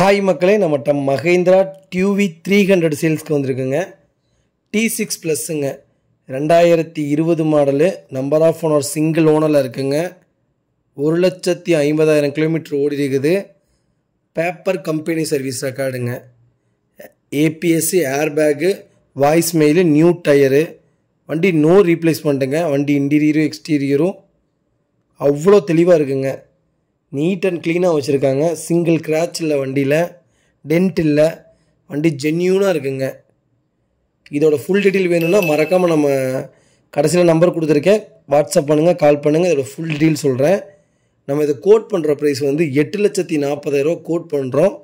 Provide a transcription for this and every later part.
hi மக்களே நம்மகிட்ட Mahindra TUV three hundred சேல்ஸ்க்கு வந்திருக்குங்க டி சிக்ஸ் ப்ளஸ்ஸுங்க ரெண்டாயிரத்தி இருபது மாடலு நம்பர் ஆஃப் ஒன் ஒரு சிங்கிள் ஓனரில் இருக்குங்க ஒரு லட்சத்தி ஐம்பதாயிரம் கிலோமீட்டர் ஓடி இருக்குது பேப்பர் கம்பெனி சர்வீஸ் ரெக்கார்டுங்க ஏபிஎஸ்சி பேக்கு வாய்ஸ் மெயிலு நியூ டயரு வண்டி நோ ரீப்ளேஸ்மெண்ட்டுங்க வண்டி இன்டீரியரும் எக்ஸ்டீரியரும் அவ்வளோ தெளிவாக இருக்குங்க நீட் அண்ட் க்ளீனாக வச்சுருக்காங்க சிங்கிள் கிராச் இல்லை வண்டியில் டென்ட் இல்லை வண்டி ஜென்யூனாக இருக்குங்க இதோடய ஃபுல் டீட்டெயில் வேணும்னா மறக்காமல் நம்ம கடைசியில் நம்பர் கொடுத்துருக்கேன் வாட்ஸ்அப் பண்ணுங்கள் கால் பண்ணுங்கள் இதோடய ஃபுல் டீட்டெயில் சொல்கிறேன் நம்ம இதை கோட் பண்ணுற ப்ரைஸ் வந்து எட்டு லட்சத்தி நாற்பதாயிரரூவா கோட் பண்ணுறோம்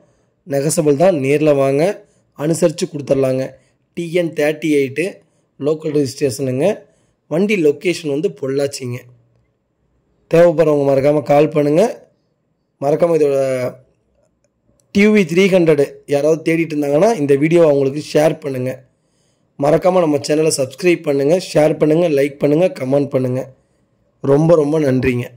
நெகசபிள் தான் நேரில் வாங்க அனுசரித்து கொடுத்துர்லாங்க டிஎன் தேர்ட்டி எயிட்டு லோக்கல் ரிஜிஸ்ட்ரேஷனுங்க வண்டி லொக்கேஷன் வந்து பொள்ளாச்சிங்க தேவைப்படுறவங்க மறக்காமல் கால் பண்ணுங்கள் மறக்காமல் இதோட டிவி த்ரீ ஹண்ட்ரடு யாராவது தேடிட்டு இருந்தாங்கன்னா இந்த வீடியோவை அவங்களுக்கு ஷேர் பண்ணுங்கள் மறக்காமல் நம்ம சேனலை சப்ஸ்கிரைப் பண்ணுங்கள் ஷேர் பண்ணுங்கள் லைக் பண்ணுங்கள் கமெண்ட் பண்ணுங்கள் ரொம்ப ரொம்ப நன்றிங்க